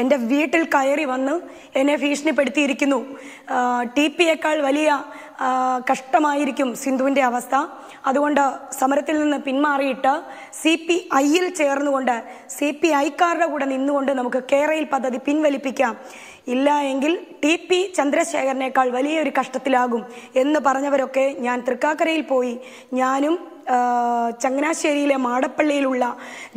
എൻ്റെ വീട്ടിൽ കയറി വന്ന് എന്നെ ഭീഷണിപ്പെടുത്തിയിരിക്കുന്നു ടി പിയേക്കാൾ വലിയ കഷ്ടമായിരിക്കും സിന്ധുവിൻ്റെ അവസ്ഥ അതുകൊണ്ട് സമരത്തിൽ നിന്ന് പിന്മാറിയിട്ട് സി പി ഐയിൽ ചേർന്നുകൊണ്ട് സി പി ഐക്കാരുടെ കൂടെ നിന്നുകൊണ്ട് നമുക്ക് കേരയിൽ പദ്ധതി പിൻവലിപ്പിക്കാം ഇല്ല എങ്കിൽ ടി പി ചന്ദ്രശേഖരനേക്കാൾ വലിയൊരു കഷ്ടത്തിലാകും എന്ന് പറഞ്ഞവരൊക്കെ ഞാൻ തൃക്കാക്കരയിൽ പോയി ഞാനും ചങ്ങനാശ്ശേരിയിലെ മാടപ്പള്ളിയിലുള്ള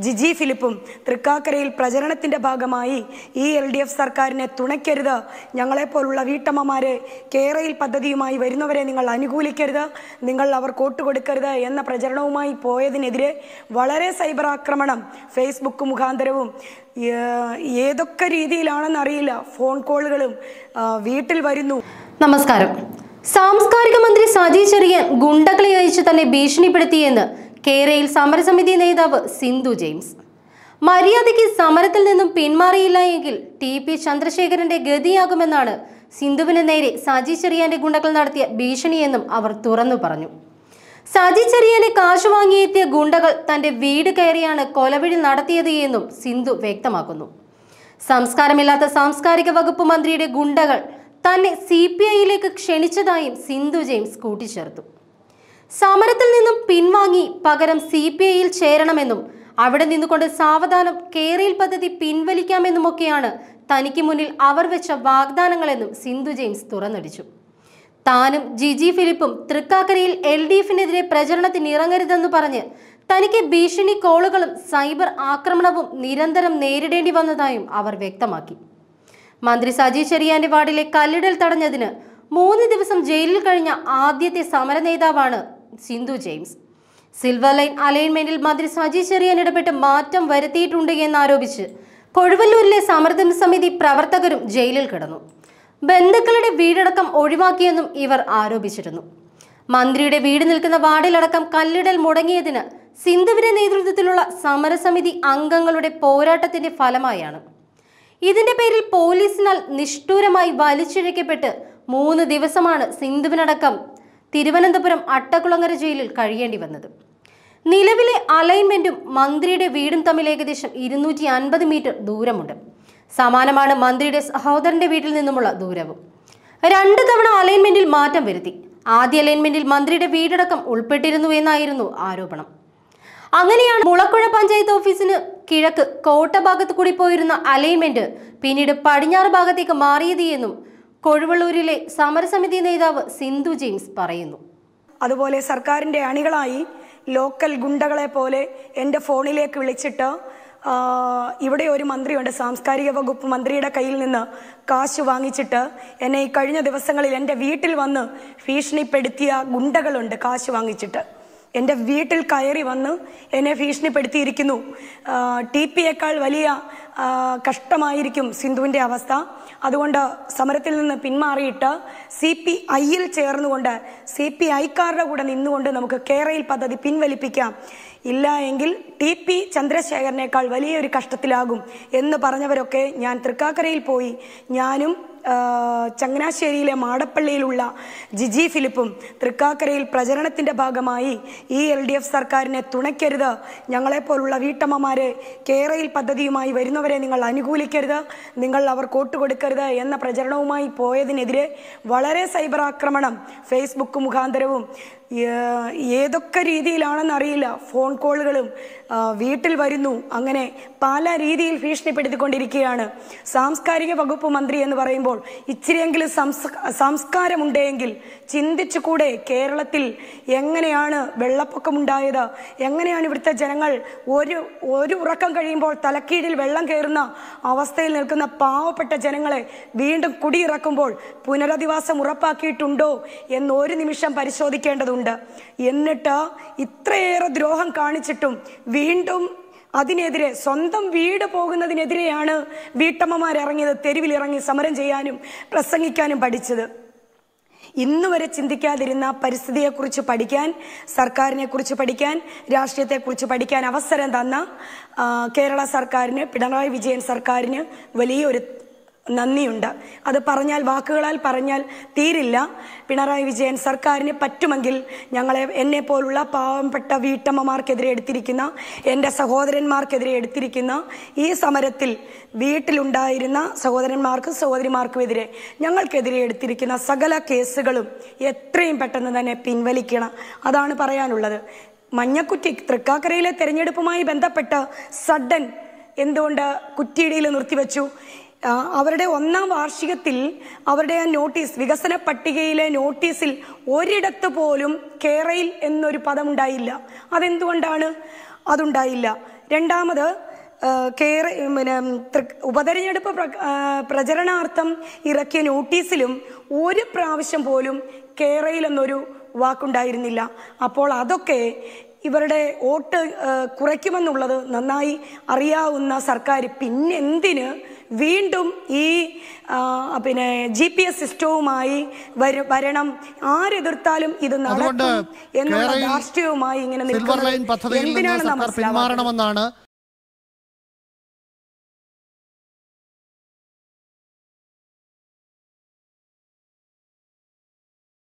ജിജി ഫിലിപ്പും തൃക്കാക്കരയിൽ പ്രചരണത്തിൻ്റെ ഭാഗമായി ഈ എൽ ഡി എഫ് സർക്കാരിനെ തുണയ്ക്കരുത് ഞങ്ങളെപ്പോലുള്ള വീട്ടമ്മമാരെ കേരയിൽ പദ്ധതിയുമായി വരുന്ന നിൽക്കുന്നവരെ നിങ്ങൾ അനുകൂലിക്കരുത് നിങ്ങൾ അവർ കോട്ട് കൊടുക്കരുത് എന്ന പ്രചരണവുമായി പോയതിനെതിരെ വളരെ സൈബർ ആക്രമണം ഫേസ്ബുക്ക് മുഖാന്തരവും ഏതൊക്കെ രീതിയിലാണെന്ന് അറിയില്ല ഫോൺ കോളുകളും വീട്ടിൽ വരുന്നു നമസ്കാരം സാംസ്കാരിക മന്ത്രി സജി ചെറിയാൻ ഗുണ്ടകളെ അയച്ച് തന്നെ ഭീഷണിപ്പെടുത്തിയെന്ന് കേരയിൽ സമരസമിതി നേതാവ് സിന്ധു ജെയിംസ് മര്യാദയ്ക്ക് സമരത്തിൽ നിന്നും പിന്മാറിയില്ല എങ്കിൽ ടി പി ചന്ദ്രശേഖരന്റെ ഗതിയാകുമെന്നാണ് സിന്ധുവിന് നേരെ സാജി ചെറിയാന്റെ ഗുണ്ടകൾ നടത്തിയ ഭീഷണിയെന്നും അവർ തുറന്നു പറഞ്ഞു സാജി ചെറിയാനെ കാശ് വാങ്ങിയെത്തിയ ഗുണ്ടകൾ തന്റെ വീട് കയറിയാണ് കൊലവിളി നടത്തിയത് എന്നും സിന്ധു വ്യക്തമാക്കുന്നു സംസ്കാരമില്ലാത്ത സാംസ്കാരിക വകുപ്പ് മന്ത്രിയുടെ ഗുണ്ടകൾ തന്നെ സി പി ഐയിലേക്ക് ക്ഷണിച്ചതായും സിന്ധു ജെയിംസ് കൂട്ടിച്ചേർത്തു സമരത്തിൽ നിന്നും പിൻവാങ്ങി പകരം സി പി ഐയിൽ ചേരണമെന്നും അവിടെ നിന്നുകൊണ്ട് സാവധാനം കേരയിൽ പദ്ധതി പിൻവലിക്കാമെന്നുമൊക്കെയാണ് തനിക്ക് മുന്നിൽ അവർ വെച്ച വാഗ്ദാനങ്ങളെന്നും സിന്ധു ജെയിംസ് തുറന്നടിച്ചു താനും ജിജി ഫിലിപ്പും തൃക്കാക്കരയിൽ എൽ ഡി എഫിനെതിരെ പ്രചരണത്തിന് ഇറങ്ങരുതെന്ന് പറഞ്ഞ് തനിക്ക് ഭീഷണി കോളുകളും സൈബർ ആക്രമണവും നിരന്തരം നേരിടേണ്ടി വന്നതായും അവർ വ്യക്തമാക്കി മന്ത്രി സജി ചെറിയാന്റെ വാർഡിലെ കല്ലിടൽ തടഞ്ഞതിന് മൂന്ന് ദിവസം ജയിലിൽ കഴിഞ്ഞ ആദ്യത്തെ സമര നേതാവാണ് സിന്ധു ജെയിംസ് സിൽവർ ലൈൻ അലൈൻമെന്റിൽ മന്ത്രി സജി ചെറിയാൻ ഇടപെട്ട് മാറ്റം വരുത്തിയിട്ടുണ്ട് എന്നാരോപിച്ച് കൊഴുവല്ലൂരിലെ സമർദ്ദന സമിതി പ്രവർത്തകരും ജയിലിൽ കിടന്നു ബന്ധുക്കളുടെ വീടടക്കം ഒഴിവാക്കിയെന്നും ഇവർ ആരോപിച്ചിരുന്നു മന്ത്രിയുടെ വീട് നിൽക്കുന്ന വാർഡിലടക്കം കല്ലിടൽ മുടങ്ങിയതിന് സിന്ധുവിന്റെ നേതൃത്വത്തിലുള്ള സമരസമിതി അംഗങ്ങളുടെ പോരാട്ടത്തിന്റെ ഫലമായാണ് ഇതിന്റെ പേരിൽ പോലീസിനാൽ നിഷ്ഠൂരമായി വലിച്ചിഴക്കപ്പെട്ട് മൂന്ന് ദിവസമാണ് സിന്ധുവിനടക്കം തിരുവനന്തപുരം അട്ടകുളങ്ങര ജയിലിൽ കഴിയേണ്ടി വന്നത് നിലവിലെ അലൈൻമെന്റും മന്ത്രിയുടെ വീടും തമ്മിൽ ഏകദേശം ഇരുന്നൂറ്റി അൻപത് മീറ്റർ ദൂരമുണ്ട് സമാനമാണ് മന്ത്രിയുടെ സഹോദരന്റെ വീട്ടിൽ നിന്നുമുള്ള ദൂരവും രണ്ട് തവണ അലൈൻമെന്റിൽ മാറ്റം വരുത്തി ആദ്യ അലൈൻമെന്റിൽ മന്ത്രിയുടെ വീടടക്കം ഉൾപ്പെട്ടിരുന്നു എന്നായിരുന്നു ആരോപണം അങ്ങനെയാണ് മുളക്കുഴ പഞ്ചായത്ത് ഓഫീസിന് കിഴക്ക് കോട്ട ഭാഗത്ത് കൂടി പോയിരുന്ന അലൈൻമെന്റ് പിന്നീട് പടിഞ്ഞാറ് ഭാഗത്തേക്ക് മാറിയത് എന്നും കൊഴുവള്ളൂരിലെ സമരസമിതി നേതാവ് സിന്ധു ജെയിംസ് പറയുന്നു അതുപോലെ സർക്കാരിന്റെ അണികളായി ലോക്കൽ ഗുണ്ടകളെ പോലെ എൻ്റെ ഫോണിലേക്ക് വിളിച്ചിട്ട് ഇവിടെ ഒരു മന്ത്രിയുണ്ട് സാംസ്കാരിക വകുപ്പ് മന്ത്രിയുടെ കയ്യിൽ നിന്ന് കാശ് വാങ്ങിച്ചിട്ട് എന്നെ ഈ കഴിഞ്ഞ ദിവസങ്ങളിൽ എൻ്റെ വീട്ടിൽ വന്ന് ഭീഷണിപ്പെടുത്തിയ ഗുണ്ടകളുണ്ട് കാശ് വാങ്ങിച്ചിട്ട് എൻ്റെ വീട്ടിൽ കയറി വന്ന് എന്നെ ഭീഷണിപ്പെടുത്തിയിരിക്കുന്നു ടി പിയേക്കാൾ വലിയ കഷ്ടമായിരിക്കും സിന്ധുവിൻ്റെ അവസ്ഥ അതുകൊണ്ട് സമരത്തിൽ നിന്ന് പിന്മാറിയിട്ട് സി പി ഐയിൽ ചേർന്നുകൊണ്ട് സി പി ഐക്കാരുടെ കൂടെ നിന്നുകൊണ്ട് നമുക്ക് കേരയിൽ പദ്ധതി പിൻവലിപ്പിക്കാം ഇല്ല എങ്കിൽ ടി പി ചന്ദ്രശേഖരനേക്കാൾ വലിയൊരു കഷ്ടത്തിലാകും എന്ന് പറഞ്ഞവരൊക്കെ ഞാൻ തൃക്കാക്കരയിൽ പോയി ഞാനും ചങ്ങനാശ്ശേരിയിലെ മാടപ്പള്ളിയിലുള്ള ജിജി ഫിലിപ്പും തൃക്കാക്കരയിൽ പ്രചരണത്തിൻ്റെ ഭാഗമായി ഈ എൽ ഡി എഫ് സർക്കാരിനെ തുണയ്ക്കരുത് ഞങ്ങളെപ്പോലുള്ള വീട്ടമ്മമാരെ കേരയിൽ പദ്ധതിയുമായി വരുന്നവരെ നിങ്ങൾ അനുകൂലിക്കരുത് നിങ്ങൾ അവർ കോട്ട് കൊടുക്കരുത് എന്ന പ്രചരണവുമായി പോയതിനെതിരെ വളരെ സൈബർ ആക്രമണം ഫേസ്ബുക്ക് മുഖാന്തരവും ഏതൊക്കെ രീതിയിലാണെന്നറിയില്ല ഫോൺ കോളുകളും വീട്ടിൽ വരുന്നു അങ്ങനെ പല രീതിയിൽ ഭീഷണിപ്പെടുത്തിക്കൊണ്ടിരിക്കുകയാണ് സാംസ്കാരിക വകുപ്പ് മന്ത്രി എന്ന് പറയുമ്പോൾ ഇച്ചിരിയെങ്കിലും സംസ്കാരമുണ്ടെങ്കിൽ കൂടെ കേരളത്തിൽ എങ്ങനെയാണ് വെള്ളപ്പൊക്കമുണ്ടായത് എങ്ങനെയാണ് ഇവിടുത്തെ ജനങ്ങൾ ഒരു ഒരു ഉറക്കം കഴിയുമ്പോൾ തലക്കീഴിൽ വെള്ളം കയറുന്ന അവസ്ഥയിൽ നിൽക്കുന്ന പാവപ്പെട്ട ജനങ്ങളെ വീണ്ടും കുടിയിറക്കുമ്പോൾ പുനരധിവാസം ഉറപ്പാക്കിയിട്ടുണ്ടോ എന്ന് ഒരു നിമിഷം പരിശോധിക്കേണ്ടതുണ്ട് ഉണ്ട് എന്നിട്ട് ഇത്രയേറെ ദ്രോഹം കാണിച്ചിട്ടും വീണ്ടും അതിനെതിരെ സ്വന്തം വീട് പോകുന്നതിനെതിരെയാണ് വീട്ടമ്മമാർ ഇറങ്ങിയത് തെരുവിൽ ഇറങ്ങി സമരം ചെയ്യാനും പ്രസംഗിക്കാനും പഠിച്ചത് ഇന്ന് വരെ ചിന്തിക്കാതിരുന്ന പരിസ്ഥിതിയെക്കുറിച്ച് പഠിക്കാൻ സർക്കാരിനെക്കുറിച്ച് പഠിക്കാൻ രാഷ്ട്രീയത്തെക്കുറിച്ച് പഠിക്കാൻ അവസരം തന്ന കേരള സർക്കാരിന് പിണറായി വിജയൻ സർക്കാരിന് വലിയൊരു നന്ദിയുണ്ട് അത് പറഞ്ഞാൽ വാക്കുകളാൽ പറഞ്ഞാൽ തീരില്ല പിണറായി വിജയൻ സർക്കാരിന് പറ്റുമെങ്കിൽ ഞങ്ങളെ എന്നെ പോലുള്ള പാവപ്പെട്ട വീട്ടമ്മമാർക്കെതിരെ എടുത്തിരിക്കുന്ന എൻ്റെ സഹോദരന്മാർക്കെതിരെ എടുത്തിരിക്കുന്ന ഈ സമരത്തിൽ വീട്ടിലുണ്ടായിരുന്ന സഹോദരന്മാർക്കും സഹോദരിമാർക്കും ഞങ്ങൾക്കെതിരെ എടുത്തിരിക്കുന്ന സകല കേസുകളും എത്രയും പെട്ടെന്ന് തന്നെ പിൻവലിക്കണം അതാണ് പറയാനുള്ളത് മഞ്ഞക്കുറ്റി തൃക്കാക്കരയിലെ തെരഞ്ഞെടുപ്പുമായി ബന്ധപ്പെട്ട് സഡൻ എന്തുകൊണ്ട് കുറ്റിയിടിയിൽ നിർത്തിവെച്ചു അവരുടെ ഒന്നാം വാർഷികത്തിൽ അവരുടെ ആ നോട്ടീസ് വികസന പട്ടികയിലെ നോട്ടീസിൽ ഒരിടത്ത് പോലും കേരയിൽ എന്നൊരു പദമുണ്ടായില്ല അതെന്തുകൊണ്ടാണ് അതുണ്ടായില്ല രണ്ടാമത് കേര പിന്നെ ഉപതെരഞ്ഞെടുപ്പ് പ്രചരണാർത്ഥം ഇറക്കിയ നോട്ടീസിലും ഒരു പ്രാവശ്യം പോലും കേരയിൽ എന്നൊരു വാക്കുണ്ടായിരുന്നില്ല അപ്പോൾ അതൊക്കെ ഇവരുടെ വോട്ട് കുറയ്ക്കുമെന്നുള്ളത് നന്നായി അറിയാവുന്ന സർക്കാർ പിന്നെന്തിന് വീണ്ടും ഈ പിന്നെ ജി പി എസ് സിസ്റ്റവുമായി വരണം ആരെതിർത്താലും ഇത് നടക്കും എന്നുള്ള രാഷ്ട്രീയവുമായി ഇങ്ങനെ എന്തിനാണ് നമ്മൾ